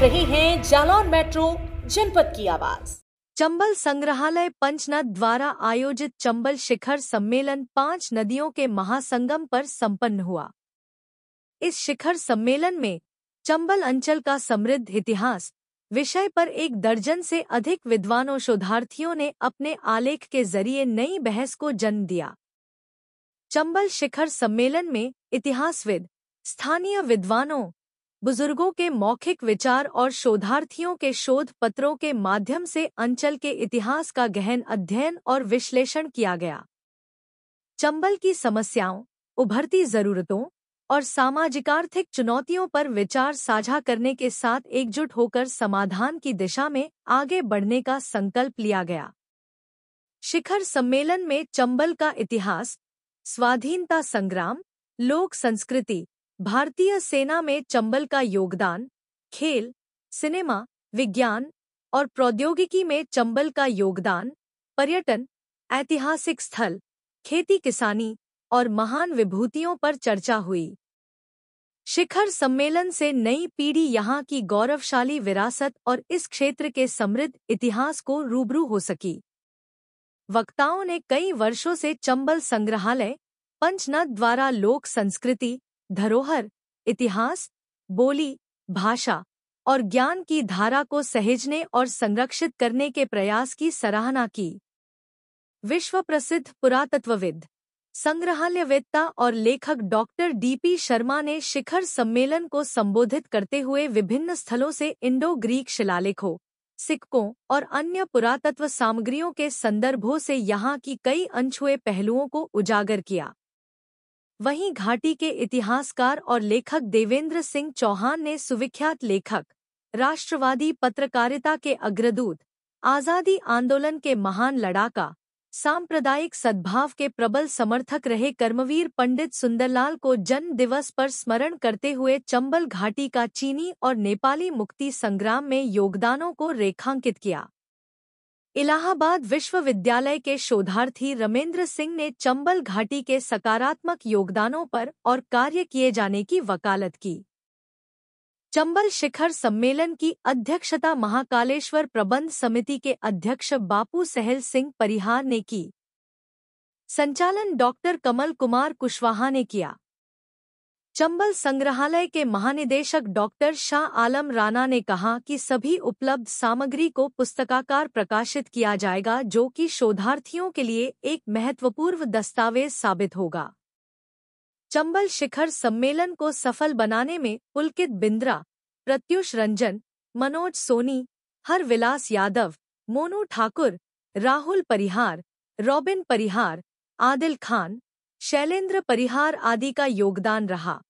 रहे हैं जालौर मेट्रो जनपद की आवाज चंबल संग्रहालय पंचनद द्वारा आयोजित चंबल शिखर सम्मेलन पांच नदियों के महासंगम पर संपन्न हुआ इस शिखर सम्मेलन में चंबल अंचल का समृद्ध इतिहास विषय पर एक दर्जन से अधिक विद्वानों शोधार्थियों ने अपने आलेख के जरिए नई बहस को जन्म दिया चंबल शिखर सम्मेलन में इतिहासविद स्थानीय विद्वानों बुजुर्गों के मौखिक विचार और शोधार्थियों के शोध पत्रों के माध्यम से अंचल के इतिहास का गहन अध्ययन और विश्लेषण किया गया चंबल की समस्याओं उभरती जरूरतों और सामाजिकार्थिक चुनौतियों पर विचार साझा करने के साथ एकजुट होकर समाधान की दिशा में आगे बढ़ने का संकल्प लिया गया शिखर सम्मेलन में चंबल का इतिहास स्वाधीनता संग्राम लोक संस्कृति भारतीय सेना में चंबल का योगदान खेल सिनेमा विज्ञान और प्रौद्योगिकी में चंबल का योगदान पर्यटन ऐतिहासिक स्थल खेती किसानी और महान विभूतियों पर चर्चा हुई शिखर सम्मेलन से नई पीढ़ी यहाँ की गौरवशाली विरासत और इस क्षेत्र के समृद्ध इतिहास को रूबरू हो सकी वक्ताओं ने कई वर्षों से चंबल संग्रहालय पंचनद द्वारा लोक संस्कृति धरोहर इतिहास बोली भाषा और ज्ञान की धारा को सहेजने और संरक्षित करने के प्रयास की सराहना की विश्व प्रसिद्ध पुरातत्वविद संग्रहालयवेत्ता और लेखक डॉक्टर डीपी शर्मा ने शिखर सम्मेलन को संबोधित करते हुए विभिन्न स्थलों से इंडो ग्रीक शिलालेखों सिक्कों और अन्य पुरातत्व सामग्रियों के संदर्भों से यहाँ की कई अनछुए पहलुओं को उजागर किया वहीं घाटी के इतिहासकार और लेखक देवेंद्र सिंह चौहान ने सुविख्यात लेखक राष्ट्रवादी पत्रकारिता के अग्रदूत आज़ादी आंदोलन के महान लड़ाका सांप्रदायिक सद्भाव के प्रबल समर्थक रहे कर्मवीर पंडित सुंदरलाल को जन्म दिवस पर स्मरण करते हुए चंबल घाटी का चीनी और नेपाली मुक्ति संग्राम में योगदानों को रेखांकित किया इलाहाबाद विश्वविद्यालय के शोधार्थी रमेंद्र सिंह ने चंबल घाटी के सकारात्मक योगदानों पर और कार्य किए जाने की वकालत की चंबल शिखर सम्मेलन की अध्यक्षता महाकालेश्वर प्रबंध समिति के अध्यक्ष बापू सहल सिंह परिहार ने की संचालन डॉक्टर कमल कुमार कुशवाहा ने किया चंबल संग्रहालय के महानिदेशक डॉक्टर शाह आलम राणा ने कहा कि सभी उपलब्ध सामग्री को पुस्तकाकार प्रकाशित किया जाएगा जो कि शोधार्थियों के लिए एक महत्वपूर्ण दस्तावेज साबित होगा चंबल शिखर सम्मेलन को सफल बनाने में पुलकित बिंद्रा प्रत्युष रंजन मनोज सोनी हरविलास यादव मोनू ठाकुर राहुल परिहार रॉबिन परिहार आदिल खान शैलेंद्र परिहार आदि का योगदान रहा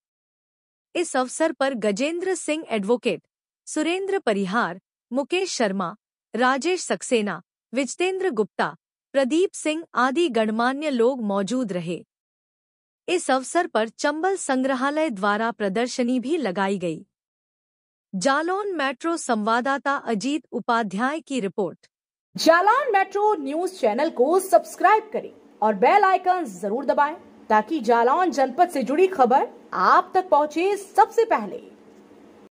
इस अवसर पर गजेंद्र सिंह एडवोकेट सुरेंद्र परिहार मुकेश शर्मा राजेश सक्सेना विजतेंद्र गुप्ता प्रदीप सिंह आदि गणमान्य लोग मौजूद रहे इस अवसर पर चंबल संग्रहालय द्वारा प्रदर्शनी भी लगाई गई जालौन मेट्रो संवाददाता अजीत उपाध्याय की report Jalaun metro news channel को सब्सक्राइब करें और बेल आइकन जरूर दबाएं ताकि जालौन जनपद से जुड़ी खबर आप तक पहुंचे सबसे पहले